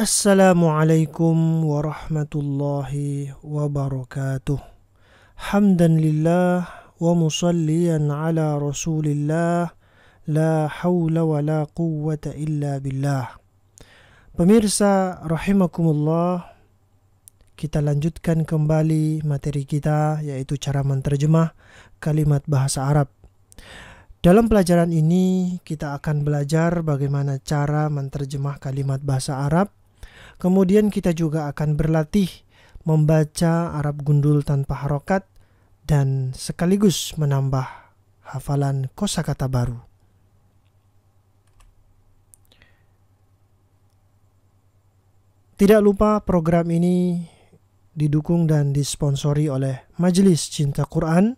Assalamualaikum warahmatullahi wabarakatuh. Hamdan lillah wa musallian ala rasulillah la hawla wa la quwwata illa billah. Pemirsa rahimakumullah, kita lanjutkan kembali materi kita yaitu cara menterjemah kalimat bahasa Arab. Dalam pelajaran ini kita akan belajar bagaimana cara menerjemah kalimat bahasa Arab Kemudian kita juga akan berlatih membaca Arab gundul tanpa harokat dan sekaligus menambah hafalan kosakata baru. Tidak lupa program ini didukung dan disponsori oleh Majelis Cinta Quran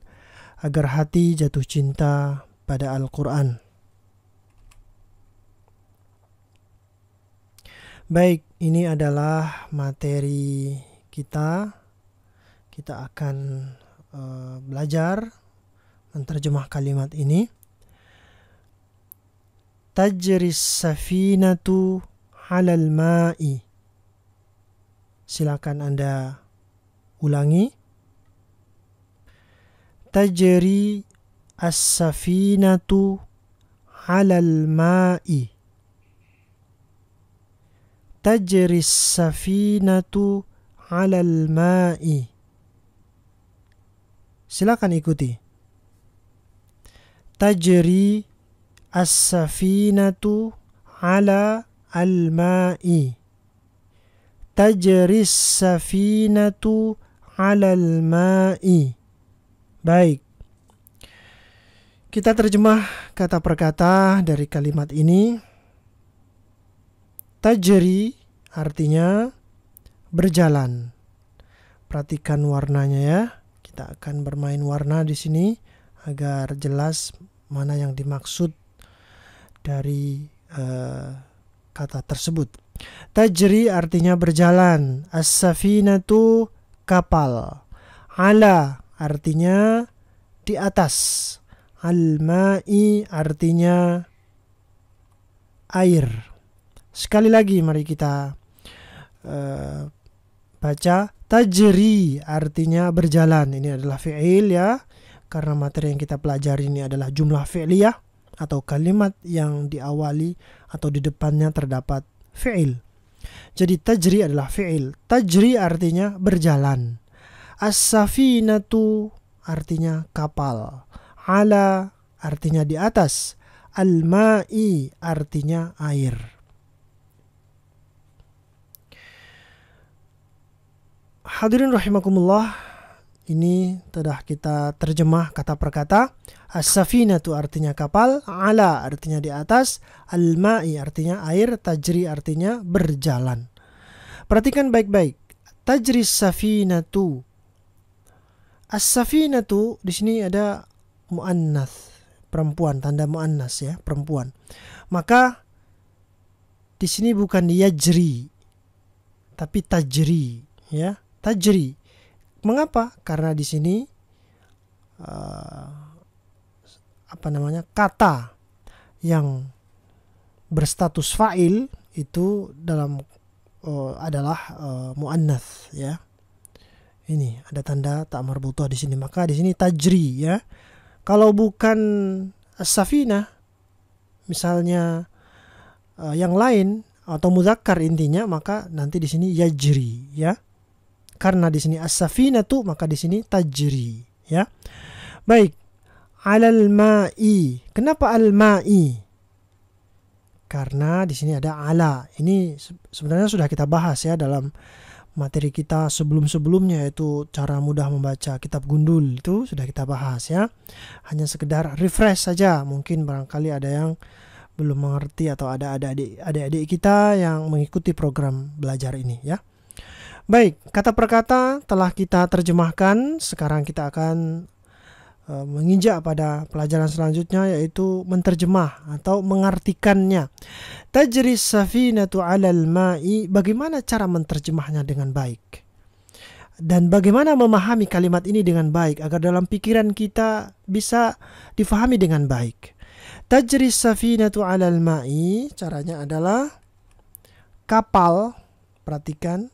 agar hati jatuh cinta pada Al-Quran. Baik, ini adalah materi kita. Kita akan uh, belajar menterjemah kalimat ini. Tajris safinatu halal ma'i. Silakan Anda ulangi. Tajri as-safinatu halal ma'i tajri safinatu 'alal ma'i. Silakan ikuti. Tajri as-safinatu 'ala al-ma'i. Tajri as-safinatu 'ala al-ma'i. Baik. Kita terjemah kata per kata dari kalimat ini. Tajeri artinya berjalan. Perhatikan warnanya ya. Kita akan bermain warna di sini agar jelas mana yang dimaksud dari uh, kata tersebut. Tajri artinya berjalan. As-safinatu kapal. Ala artinya di atas. Al-ma'i artinya air. Sekali lagi mari kita uh, baca tajri artinya berjalan. Ini adalah fi'il ya. Karena materi yang kita pelajari ini adalah jumlah fi'liyah atau kalimat yang diawali atau di depannya terdapat fi'il. Jadi tajri adalah fi'il. Tajri artinya berjalan. As-safinatu artinya kapal. Ala artinya di atas. Al-ma'i artinya air. Hadirin rahimakumullah, ini telah kita terjemah kata per kata. As-safina artinya kapal, ala artinya di atas, al-ma'i artinya air, tajri artinya berjalan. Perhatikan baik-baik. Tajri safinatu. As-safinatu di sini ada muannas, perempuan, tanda muannas ya, perempuan. Maka di sini bukan yajri tapi tajri ya tajri. Mengapa? Karena di sini uh, apa namanya kata yang berstatus fa'il itu dalam uh, adalah uh, eh, muannas ya. Ini ada tanda tak marbutoh di sini maka di sini tajri ya. Kalau bukan as misalnya uh, yang lain atau muzakkar intinya maka nanti di sini yajri ya karena di sini as tuh, maka di sini tajri ya. Baik. Alal ma'i. Kenapa al ma'i? Karena di sini ada ala. Ini sebenarnya sudah kita bahas ya dalam materi kita sebelum-sebelumnya yaitu cara mudah membaca kitab gundul itu sudah kita bahas ya. Hanya sekedar refresh saja. Mungkin barangkali ada yang belum mengerti atau ada adik-adik kita yang mengikuti program belajar ini ya. Baik, kata per kata telah kita terjemahkan. Sekarang kita akan e, menginjak pada pelajaran selanjutnya yaitu menterjemah atau mengartikannya. Tajri safinatu 'alal ma'i, bagaimana cara menterjemahnya dengan baik? Dan bagaimana memahami kalimat ini dengan baik agar dalam pikiran kita bisa difahami dengan baik. Tajri safinatu 'alal ma'i, caranya adalah kapal perhatikan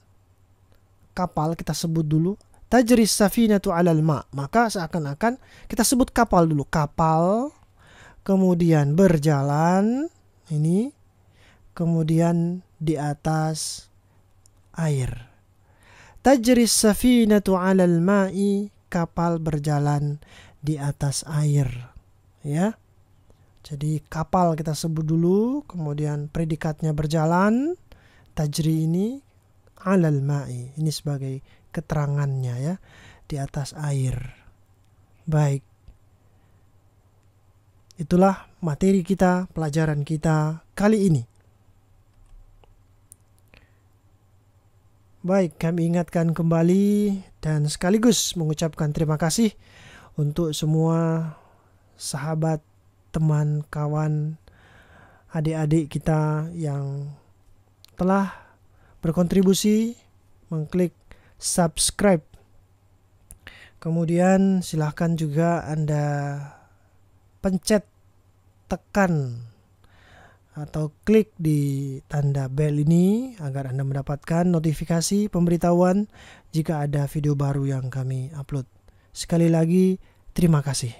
kapal kita sebut dulu tajri safinatu alal ma maka seakan-akan kita sebut kapal dulu kapal kemudian berjalan ini kemudian di atas air tajri safinatu alal ma'i kapal berjalan di atas air ya jadi kapal kita sebut dulu kemudian predikatnya berjalan tajri ini alal ma'i. Ini sebagai keterangannya ya di atas air. Baik. Itulah materi kita, pelajaran kita kali ini. Baik, kami ingatkan kembali dan sekaligus mengucapkan terima kasih untuk semua sahabat, teman, kawan, adik-adik kita yang telah berkontribusi mengklik subscribe. Kemudian silahkan juga Anda pencet tekan atau klik di tanda bell ini agar Anda mendapatkan notifikasi pemberitahuan jika ada video baru yang kami upload. Sekali lagi, terima kasih.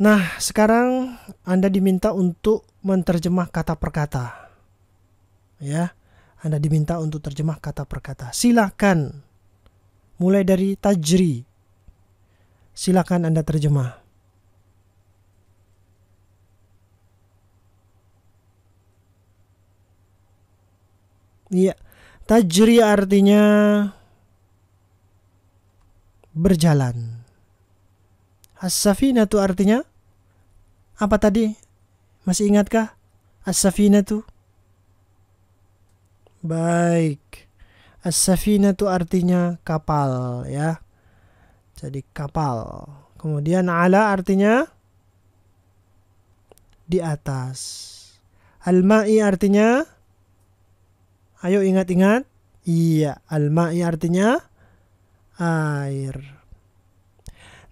Nah, sekarang Anda diminta untuk menterjemah kata per kata. Ya, Anda diminta untuk terjemah kata per kata. Silakan. Mulai dari tajri. Silakan Anda terjemah. Iya. Tajri artinya berjalan. As-safinatu artinya apa tadi? Masih ingatkah as tu Baik. as tu artinya kapal ya. Jadi kapal. Kemudian ala artinya di atas. Al-ma'i artinya Ayo ingat-ingat. Iya, al-ma'i artinya air.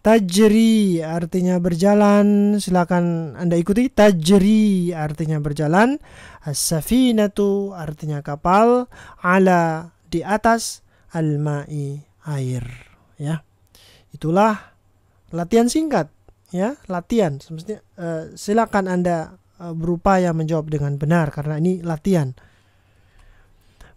Tajri artinya berjalan. Silakan Anda ikuti. Tajri artinya berjalan. As-safinatu artinya kapal. Ala di atas. Al-ma'i air. Ya. Itulah latihan singkat. Ya, latihan. Semestinya uh, silakan Anda eh, berupaya menjawab dengan benar karena ini latihan.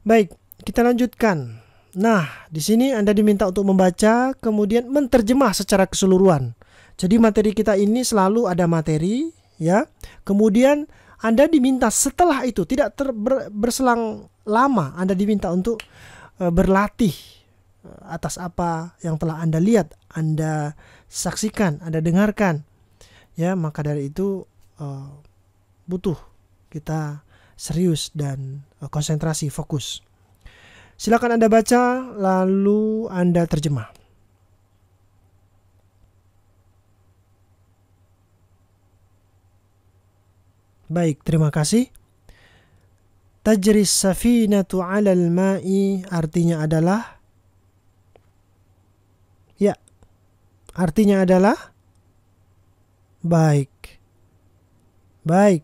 Baik, kita lanjutkan. Nah, di sini Anda diminta untuk membaca, kemudian menterjemah secara keseluruhan. Jadi materi kita ini selalu ada materi, ya. Kemudian Anda diminta setelah itu tidak ter berselang lama Anda diminta untuk eh, berlatih eh, atas apa yang telah Anda lihat, Anda saksikan, Anda dengarkan. Ya, maka dari itu eh, butuh kita serius dan konsentrasi, fokus. Silakan Anda baca lalu Anda terjemah. Baik, terima kasih. Tajris safinatu 'alal ma'i artinya adalah Ya. Artinya adalah baik. Baik.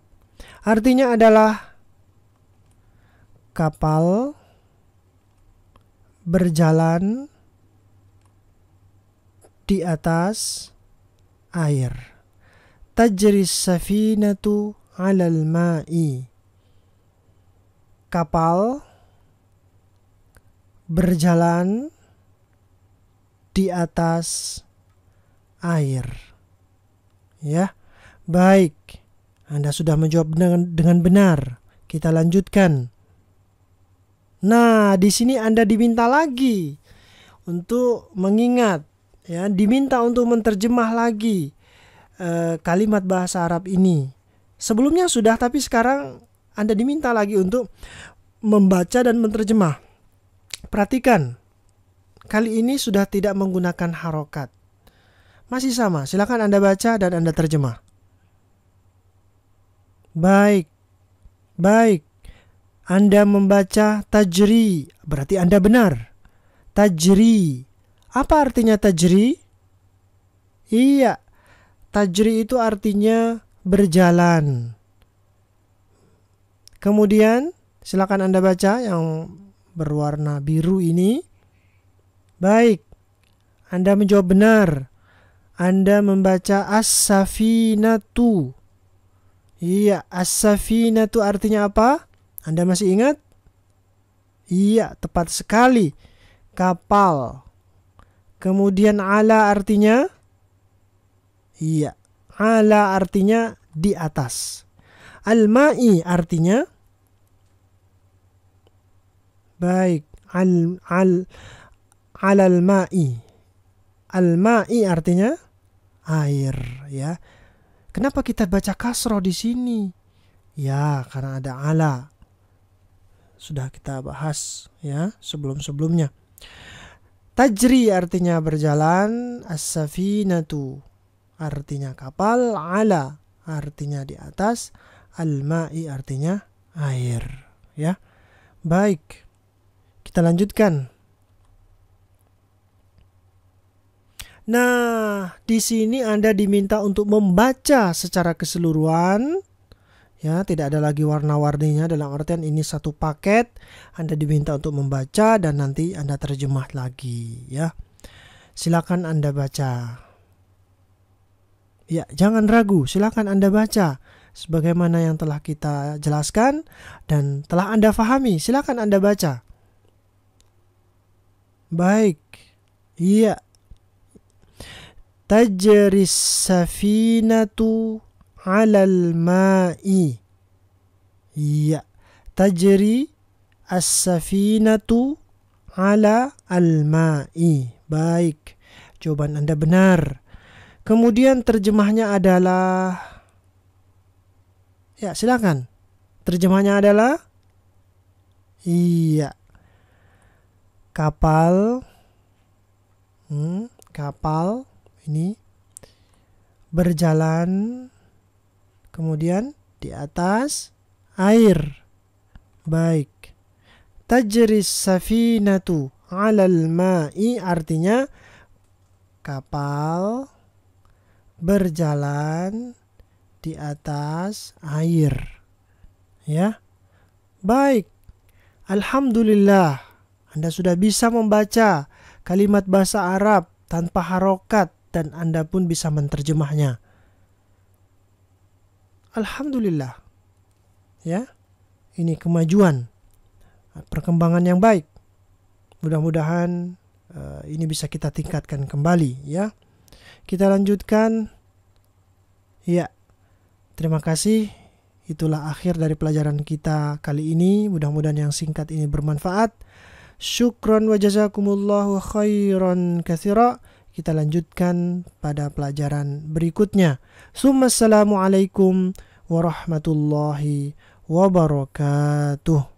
Artinya adalah kapal berjalan di atas air. Tajri safinatu alal ma'i. Kapal berjalan di atas air. Ya. Baik. Anda sudah menjawab dengan, dengan benar. Kita lanjutkan. Nah, di sini Anda diminta lagi untuk mengingat ya, diminta untuk menerjemah lagi eh, kalimat bahasa Arab ini. Sebelumnya sudah tapi sekarang Anda diminta lagi untuk membaca dan menerjemah. Perhatikan. Kali ini sudah tidak menggunakan harokat. Masih sama, silakan Anda baca dan Anda terjemah. Baik. Baik. Anda membaca tajri, berarti Anda benar. Tajri. Apa artinya tajri? Iya, tajri itu artinya berjalan. Kemudian, silakan Anda baca yang berwarna biru ini. Baik, Anda menjawab benar. Anda membaca as-safinatu. Iya, as-safinatu artinya apa? Anda masih ingat? Iya, tepat sekali. Kapal. Kemudian ala artinya? Iya, ala artinya di atas. Al-ma'i artinya? Baik, al al alal ma'i. Al-ma'i artinya air, ya. Kenapa kita baca kasro di sini? Ya, karena ada ala sudah kita bahas ya sebelum-sebelumnya. Tajri artinya berjalan, as-safinatu artinya kapal, ala artinya di atas, al-ma'i artinya air, ya. Baik. Kita lanjutkan. Nah, di sini Anda diminta untuk membaca secara keseluruhan ya tidak ada lagi warna-warninya dalam artian ini satu paket Anda diminta untuk membaca dan nanti Anda terjemah lagi ya silakan Anda baca ya jangan ragu silakan Anda baca sebagaimana yang telah kita jelaskan dan telah Anda pahami silakan Anda baca baik iya tajris safinatu alal ma'i. Ya. Tajri as-safinatu ala al-ma'i. Baik. Jawaban Anda benar. Kemudian terjemahnya adalah Ya, silakan. Terjemahnya adalah Iya. Kapal hmm, kapal ini berjalan Kemudian di atas air. Baik. Tajris safinatu 'alal ma'i artinya kapal berjalan di atas air. Ya. Baik. Alhamdulillah, Anda sudah bisa membaca kalimat bahasa Arab tanpa harokat dan Anda pun bisa menerjemahnya alhamdulillah. Ya. Ini kemajuan, perkembangan yang baik. Mudah-mudahan uh, ini bisa kita tingkatkan kembali ya. Kita lanjutkan. Ya. Terima kasih. Itulah akhir dari pelajaran kita kali ini. Mudah-mudahan yang singkat ini bermanfaat. Syukron wa jazakumullahu khairan katsira kita lanjutkan pada pelajaran berikutnya. Assalamualaikum warahmatullahi wabarakatuh.